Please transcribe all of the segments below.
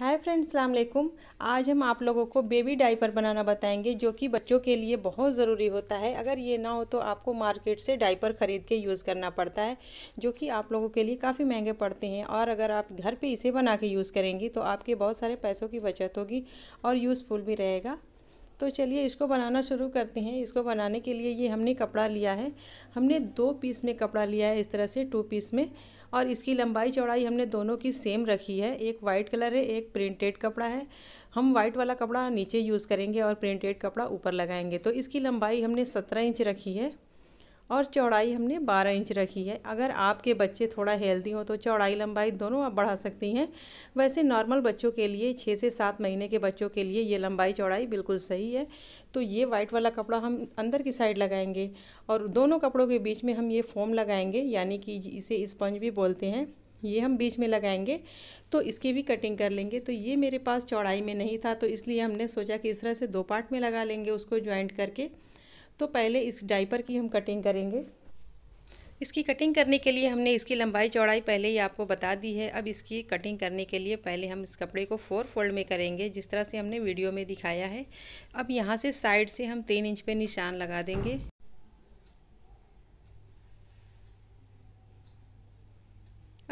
hi friends अलैक्म आज हम आप लोगों को बेबी डाइपर बनाना बताएंगे जो कि बच्चों के लिए बहुत ज़रूरी होता है अगर ये ना हो तो आपको मार्केट से डाइपर ख़रीद के यूज़ करना पड़ता है जो कि आप लोगों के लिए काफ़ी महंगे पड़ते हैं और अगर आप घर पे इसे बना के यूज़ करेंगी तो आपके बहुत सारे पैसों की बचत होगी और यूज़फुल भी रहेगा तो चलिए इसको बनाना शुरू करते हैं इसको बनाने के लिए ये हमने कपड़ा लिया है हमने दो पीस में कपड़ा लिया है इस तरह से टू पीस में और इसकी लंबाई चौड़ाई हमने दोनों की सेम रखी है एक वाइट कलर है एक प्रिंटेड कपड़ा है हम वाइट वाला कपड़ा नीचे यूज़ करेंगे और प्रिंटेड कपड़ा ऊपर लगाएंगे तो इसकी लंबाई हमने सत्रह इंच रखी है और चौड़ाई हमने 12 इंच रखी है अगर आपके बच्चे थोड़ा हेल्दी हो तो चौड़ाई लंबाई दोनों आप बढ़ा सकती हैं वैसे नॉर्मल बच्चों के लिए छः से सात महीने के बच्चों के लिए ये लंबाई चौड़ाई बिल्कुल सही है तो ये वाइट वाला कपड़ा हम अंदर की साइड लगाएंगे और दोनों कपड़ों के बीच में हम ये फोम लगाएंगे यानी कि इसे स्पंज भी बोलते हैं ये हम बीच में लगाएंगे तो इसकी भी कटिंग कर लेंगे तो ये मेरे पास चौड़ाई में नहीं था तो इसलिए हमने सोचा कि इस तरह से दो पार्ट में लगा लेंगे उसको ज्वाइंट करके तो पहले इस डाइपर की हम कटिंग करेंगे इसकी कटिंग करने के लिए हमने इसकी लंबाई चौड़ाई पहले ही आपको बता दी है अब इसकी कटिंग करने के लिए पहले हम इस कपड़े को फोर फोल्ड में करेंगे जिस तरह से हमने वीडियो में दिखाया है अब यहाँ से साइड से हम तीन इंच पे निशान लगा देंगे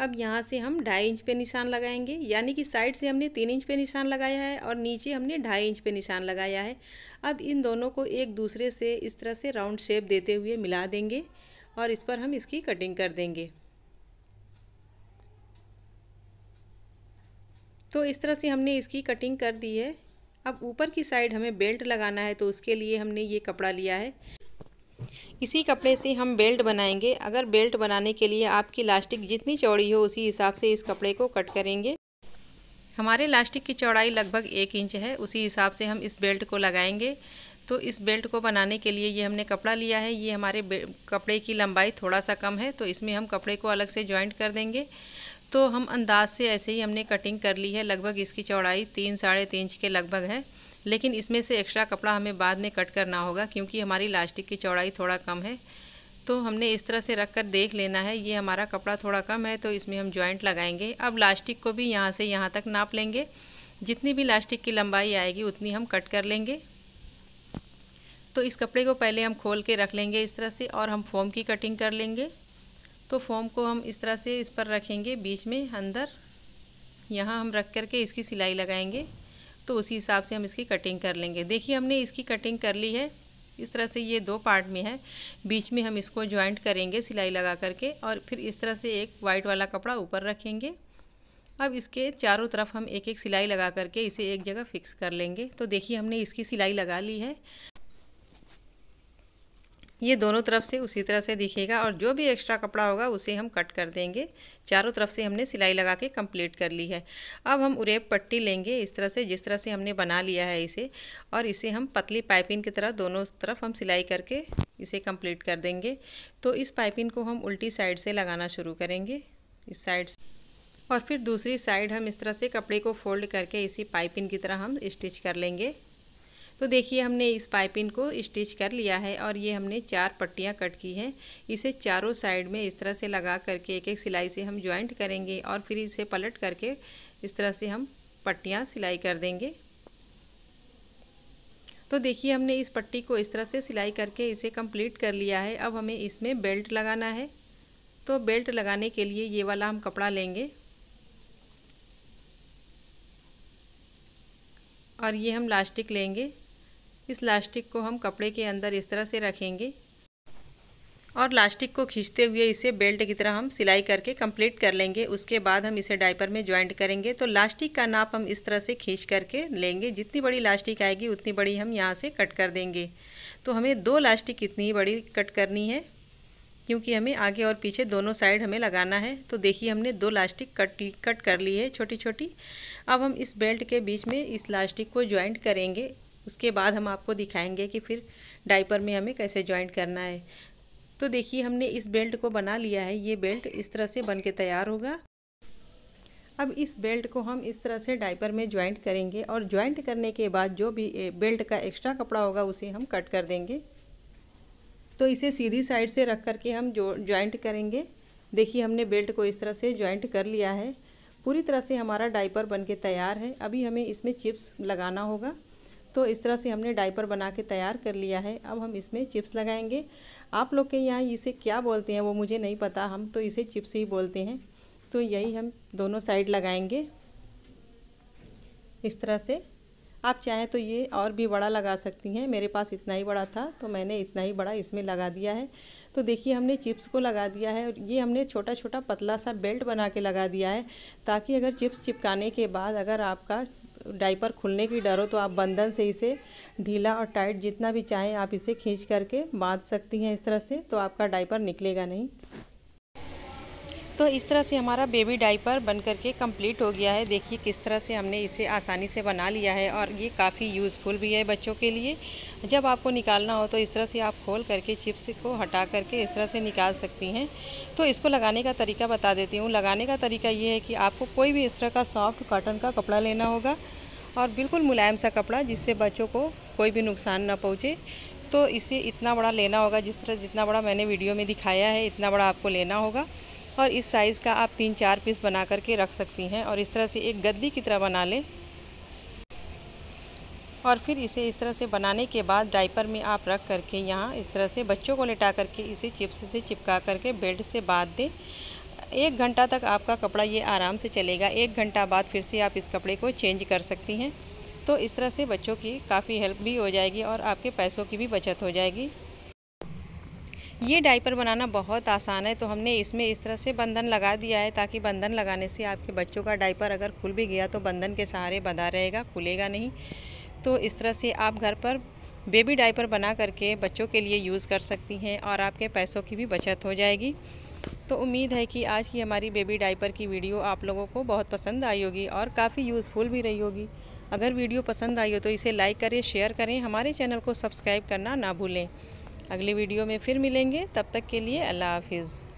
अब यहाँ से हम ढाई इंच पे निशान लगाएंगे यानी कि साइड से हमने तीन इंच पे निशान लगाया है और नीचे हमने ढाई इंच पे निशान लगाया है अब इन दोनों को एक दूसरे से इस तरह से राउंड शेप देते हुए मिला देंगे और इस पर हम इसकी कटिंग कर देंगे तो इस तरह से हमने इसकी कटिंग कर दी है अब ऊपर की साइड हमें बेल्ट लगाना है तो उसके लिए हमने ये कपड़ा लिया है इसी कपड़े से हम बेल्ट बनाएंगे अगर बेल्ट बनाने के लिए आपकी लास्टिक जितनी चौड़ी हो उसी हिसाब से इस कपड़े को कट करेंगे हमारे लास्टिक की चौड़ाई लगभग एक इंच है उसी हिसाब से हम इस बेल्ट को लगाएंगे तो इस बेल्ट को बनाने के लिए ये हमने कपड़ा लिया है ये हमारे कपड़े की लंबाई थोड़ा सा कम है तो इसमें हम कपड़े को अलग से ज्वाइंट कर देंगे तो हम अंदाज से ऐसे ही हमने कटिंग कर ली है लगभग इसकी चौड़ाई तीन साढ़े तीन इंच के लगभग है लेकिन इसमें से एक्स्ट्रा कपड़ा हमें बाद में कट करना होगा क्योंकि हमारी लास्टिक की चौड़ाई थोड़ा कम है तो हमने इस तरह से रख कर देख लेना है ये हमारा कपड़ा थोड़ा कम है तो इसमें हम जॉइंट लगाएंगे अब लास्टिक को भी यहाँ से यहाँ तक नाप लेंगे जितनी भी लास्टिक की लंबाई आएगी उतनी हम कट कर लेंगे तो इस कपड़े को पहले हम खोल के रख लेंगे इस तरह से और हम फोम की कटिंग कर लेंगे तो फोम को हम इस तरह से इस पर रखेंगे बीच में अंदर यहाँ हम रख करके इसकी सिलाई लगाएंगे तो उसी हिसाब से हम इसकी कटिंग कर लेंगे देखिए हमने इसकी कटिंग कर ली है इस तरह से ये दो पार्ट में है बीच में हम इसको ज्वाइंट करेंगे सिलाई लगा करके और फिर इस तरह से एक वाइट वाला कपड़ा ऊपर रखेंगे अब इसके चारों तरफ हम एक एक सिलाई लगा करके इसे एक जगह फिक्स कर लेंगे तो देखिए हमने इसकी सिलाई लगा ली है ये दोनों तरफ से उसी तरह से दिखेगा और जो भी एक्स्ट्रा कपड़ा होगा उसे हम कट कर देंगे चारों तरफ से हमने सिलाई लगा के कंप्लीट कर ली है अब हम उरेब पट्टी लेंगे इस तरह से जिस तरह से हमने बना लिया है इसे और इसे हम पतली पाइपिंग की तरह दोनों तरफ हम सिलाई करके इसे कंप्लीट कर देंगे तो इस पाइपिंग को हम उल्टी साइड से लगाना शुरू करेंगे इस साइड और फिर दूसरी साइड हम इस तरह से कपड़े को फोल्ड करके इसी पाइपिंग की तरह हम स्टिच कर लेंगे तो देखिए हमने इस पाइपिंग को स्टिच कर लिया है और ये हमने चार पट्टियाँ कट की हैं इसे चारों साइड में इस तरह से लगा करके एक एक सिलाई से हम ज्वाइंट करेंगे और फिर इसे पलट करके इस तरह से हम पट्टियाँ सिलाई कर देंगे तो देखिए हमने इस पट्टी को इस तरह से सिलाई करके इसे कंप्लीट कर लिया है अब हमें इसमें बेल्ट लगाना है तो बेल्ट लगाने के लिए ये वाला हम कपड़ा लेंगे और ये हम लास्टिक लेंगे इस लास्टिक को हम कपड़े के अंदर इस तरह से रखेंगे और लास्टिक को खींचते हुए इसे बेल्ट की तरह हम सिलाई करके कंप्लीट कर लेंगे उसके बाद हम इसे डाइपर में ज्वाइंट करेंगे तो लास्टिक का नाप हम इस तरह से खींच करके लेंगे जितनी बड़ी लास्टिक आएगी उतनी बड़ी हम यहाँ से कट कर देंगे तो हमें दो लास्टिक इतनी बड़ी कट करनी है क्योंकि हमें आगे और पीछे दोनों साइड हमें लगाना है तो देखिए हमने दो लास्टिक कट कट कर ली है छोटी छोटी अब हम इस बेल्ट के बीच में इस लास्टिक को ज्वाइंट करेंगे उसके बाद हम आपको दिखाएंगे कि फिर डाइपर में हमें कैसे ज्वाइंट करना है तो देखिए हमने इस बेल्ट को बना लिया है ये बेल्ट इस तरह से बन के तैयार होगा अब इस बेल्ट को हम इस तरह से डाइपर में ज्वाइंट करेंगे और ज्वाइंट करने के बाद जो भी बेल्ट का एक्स्ट्रा कपड़ा होगा उसे हम कट कर देंगे तो इसे सीधी साइड से रख करके हम जो ज्वाइंट करेंगे देखिए हमने बेल्ट को इस तरह से ज्वाइंट कर लिया है पूरी तरह से हमारा डाइपर बनके तैयार है अभी हमें इसमें चिप्स लगाना होगा तो इस तरह से हमने डाइपर बना के तैयार कर लिया है अब हम इसमें चिप्स लगाएंगे आप लोग के यहाँ इसे क्या बोलते हैं वो मुझे नहीं पता हम तो इसे चिप्स ही बोलते हैं तो यही हम दोनों साइड लगाएंगे इस तरह से आप चाहें तो ये और भी बड़ा लगा सकती हैं मेरे पास इतना ही बड़ा था तो मैंने इतना ही बड़ा इसमें लगा दिया है तो देखिए हमने चिप्स को लगा दिया है और ये हमने छोटा छोटा पतला सा बेल्ट बना के लगा दिया है ताकि अगर चिप्स चिपकाने के बाद अगर आपका डायपर खुलने की डर हो तो आप बंधन से इसे ढीला और टाइट जितना भी चाहें आप इसे खींच करके बांध सकती हैं इस तरह से तो आपका डाइपर निकलेगा नहीं तो इस तरह से हमारा बेबी डाइपर बन कर के कम्प्लीट हो गया है देखिए किस तरह से हमने इसे आसानी से बना लिया है और ये काफ़ी यूज़फुल भी है बच्चों के लिए जब आपको निकालना हो तो इस तरह से आप खोल करके चिप्स को हटा करके इस तरह से निकाल सकती हैं तो इसको लगाने का तरीका बता देती हूँ लगाने का तरीका ये है कि आपको कोई भी इस तरह का सॉफ्ट कॉटन का कपड़ा लेना होगा और बिल्कुल मुलायम सा कपड़ा जिससे बच्चों को कोई भी नुकसान ना पहुँचे तो इसे इतना बड़ा लेना होगा जिस तरह जितना बड़ा मैंने वीडियो में दिखाया है इतना बड़ा आपको लेना होगा और इस साइज़ का आप तीन चार पीस बना करके रख सकती हैं और इस तरह से एक गद्दी की तरह बना लें और फिर इसे इस तरह से बनाने के बाद डाइपर में आप रख करके यहाँ इस तरह से बच्चों को लेटा करके इसे चिप्स से चिपका करके बेल्ट से बांध दें एक घंटा तक आपका कपड़ा ये आराम से चलेगा एक घंटा बाद फिर से आप इस कपड़े को चेंज कर सकती हैं तो इस तरह से बच्चों की काफ़ी हेल्प भी हो जाएगी और आपके पैसों की भी बचत हो जाएगी ये डाइपर बनाना बहुत आसान है तो हमने इसमें इस तरह से बंधन लगा दिया है ताकि बंधन लगाने से आपके बच्चों का डाइपर अगर खुल भी गया तो बंधन के सहारे बंधा रहेगा खुलेगा नहीं तो इस तरह से आप घर पर बेबी डाइपर बना करके बच्चों के लिए यूज़ कर सकती हैं और आपके पैसों की भी बचत हो जाएगी तो उम्मीद है कि आज की हमारी बेबी डाइपर की वीडियो आप लोगों को बहुत पसंद आई होगी और काफ़ी यूज़फुल भी रही होगी अगर वीडियो पसंद आई हो तो इसे लाइक करें शेयर करें हमारे चैनल को सब्सक्राइब करना ना भूलें अगले वीडियो में फिर मिलेंगे तब तक के लिए अल्लाह हाफिज़